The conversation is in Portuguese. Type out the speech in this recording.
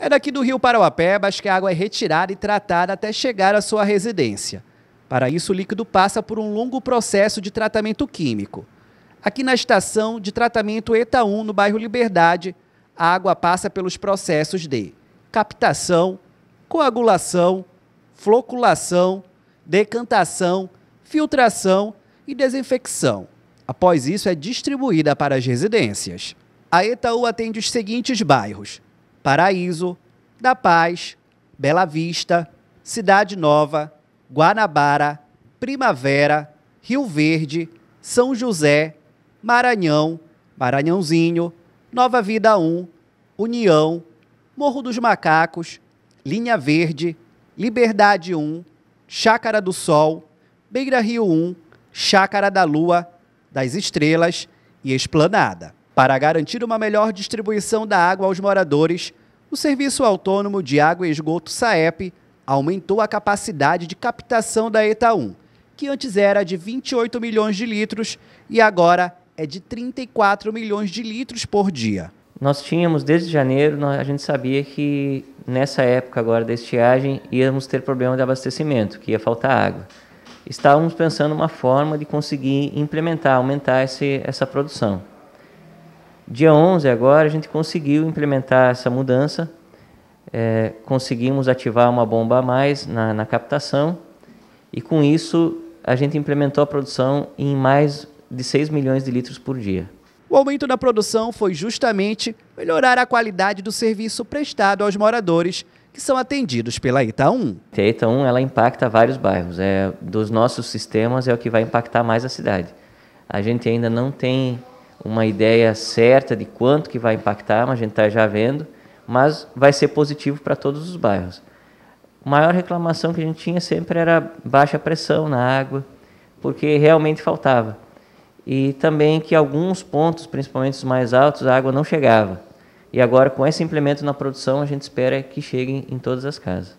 É daqui do Rio Parauapebas que a água é retirada e tratada até chegar à sua residência. Para isso, o líquido passa por um longo processo de tratamento químico. Aqui na estação de tratamento ETA 1, no bairro Liberdade, a água passa pelos processos de captação, coagulação, floculação, decantação, filtração e desinfecção. Após isso, é distribuída para as residências. A ETAU atende os seguintes bairros: Paraíso, da Paz, Bela Vista, Cidade Nova, Guanabara, Primavera, Rio Verde, São José, Maranhão, Maranhãozinho, Nova Vida 1, União, Morro dos Macacos, Linha Verde, Liberdade 1, Chácara do Sol, Beira Rio 1, Chácara da Lua, das Estrelas e Esplanada. Para garantir uma melhor distribuição da água aos moradores, o Serviço Autônomo de Água e Esgoto SAEP aumentou a capacidade de captação da ETA1, que antes era de 28 milhões de litros e agora é de 34 milhões de litros por dia. Nós tínhamos desde janeiro, a gente sabia que nessa época agora da estiagem íamos ter problema de abastecimento, que ia faltar água. Estávamos pensando uma forma de conseguir implementar, aumentar esse, essa produção. Dia 11 agora a gente conseguiu implementar essa mudança, é, conseguimos ativar uma bomba a mais na, na captação e com isso a gente implementou a produção em mais de 6 milhões de litros por dia. O aumento da produção foi justamente melhorar a qualidade do serviço prestado aos moradores que são atendidos pela Itaú. A Itaú ela impacta vários bairros. É, dos nossos sistemas é o que vai impactar mais a cidade. A gente ainda não tem uma ideia certa de quanto que vai impactar, mas a gente está já vendo, mas vai ser positivo para todos os bairros. A maior reclamação que a gente tinha sempre era baixa pressão na água, porque realmente faltava. E também que alguns pontos, principalmente os mais altos, a água não chegava. E agora, com esse implemento na produção, a gente espera que chegue em todas as casas.